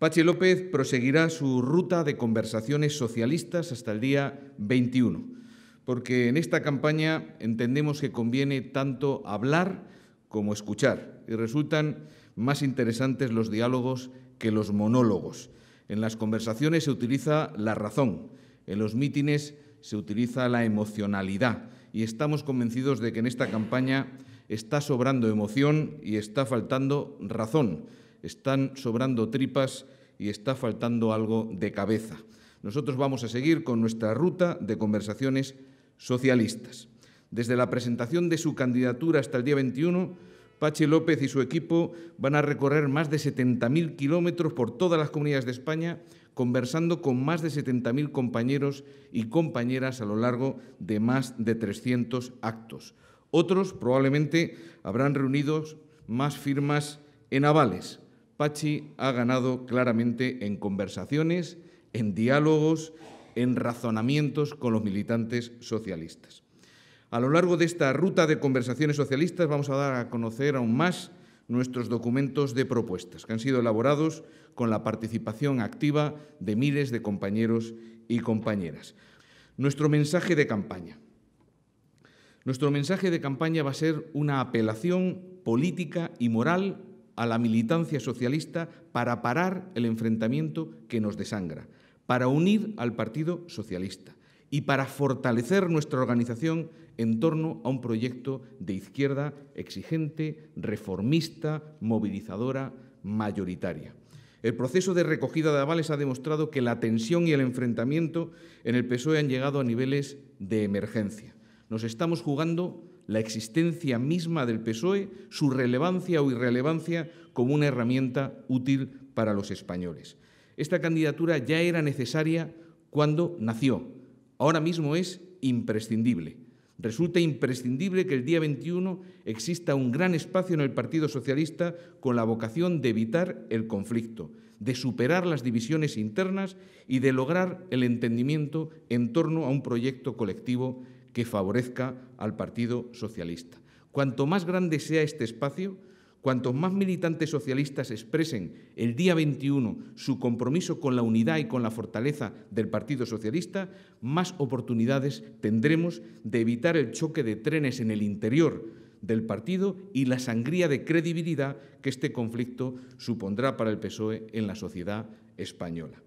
Pache López proseguirá su ruta de conversaciones socialistas hasta el día 21, porque en esta campaña entendemos que conviene tanto hablar como escuchar y resultan más interesantes los diálogos que los monólogos. En las conversaciones se utiliza la razón, en los mítines se utiliza la emocionalidad y estamos convencidos de que en esta campaña está sobrando emoción y está faltando razón están sobrando tripas y está faltando algo de cabeza. Nosotros vamos a seguir con nuestra ruta de conversaciones socialistas. Desde la presentación de su candidatura hasta el día 21, Pachi López y su equipo van a recorrer más de 70.000 kilómetros por todas las comunidades de España, conversando con más de 70.000 compañeros y compañeras a lo largo de más de 300 actos. Otros probablemente habrán reunido más firmas en avales. Pachi ha ganado claramente en conversaciones, en diálogos, en razonamientos con los militantes socialistas. A lo largo de esta ruta de conversaciones socialistas vamos a dar a conocer aún más nuestros documentos de propuestas, que han sido elaborados con la participación activa de miles de compañeros y compañeras. Nuestro mensaje de campaña. Nuestro mensaje de campaña va a ser una apelación política y moral a la militancia socialista para parar el enfrentamiento que nos desangra, para unir al Partido Socialista y para fortalecer nuestra organización en torno a un proyecto de izquierda exigente, reformista, movilizadora, mayoritaria. El proceso de recogida de avales ha demostrado que la tensión y el enfrentamiento en el PSOE han llegado a niveles de emergencia. Nos estamos jugando la existencia misma del PSOE, su relevancia o irrelevancia como una herramienta útil para los españoles. Esta candidatura ya era necesaria cuando nació, ahora mismo es imprescindible. Resulta imprescindible que el día 21 exista un gran espacio en el Partido Socialista con la vocación de evitar el conflicto, de superar las divisiones internas y de lograr el entendimiento en torno a un proyecto colectivo que favorezca al Partido Socialista. Cuanto más grande sea este espacio, cuantos más militantes socialistas expresen el día 21 su compromiso con la unidad y con la fortaleza del Partido Socialista, más oportunidades tendremos de evitar el choque de trenes en el interior del partido y la sangría de credibilidad que este conflicto supondrá para el PSOE en la sociedad española.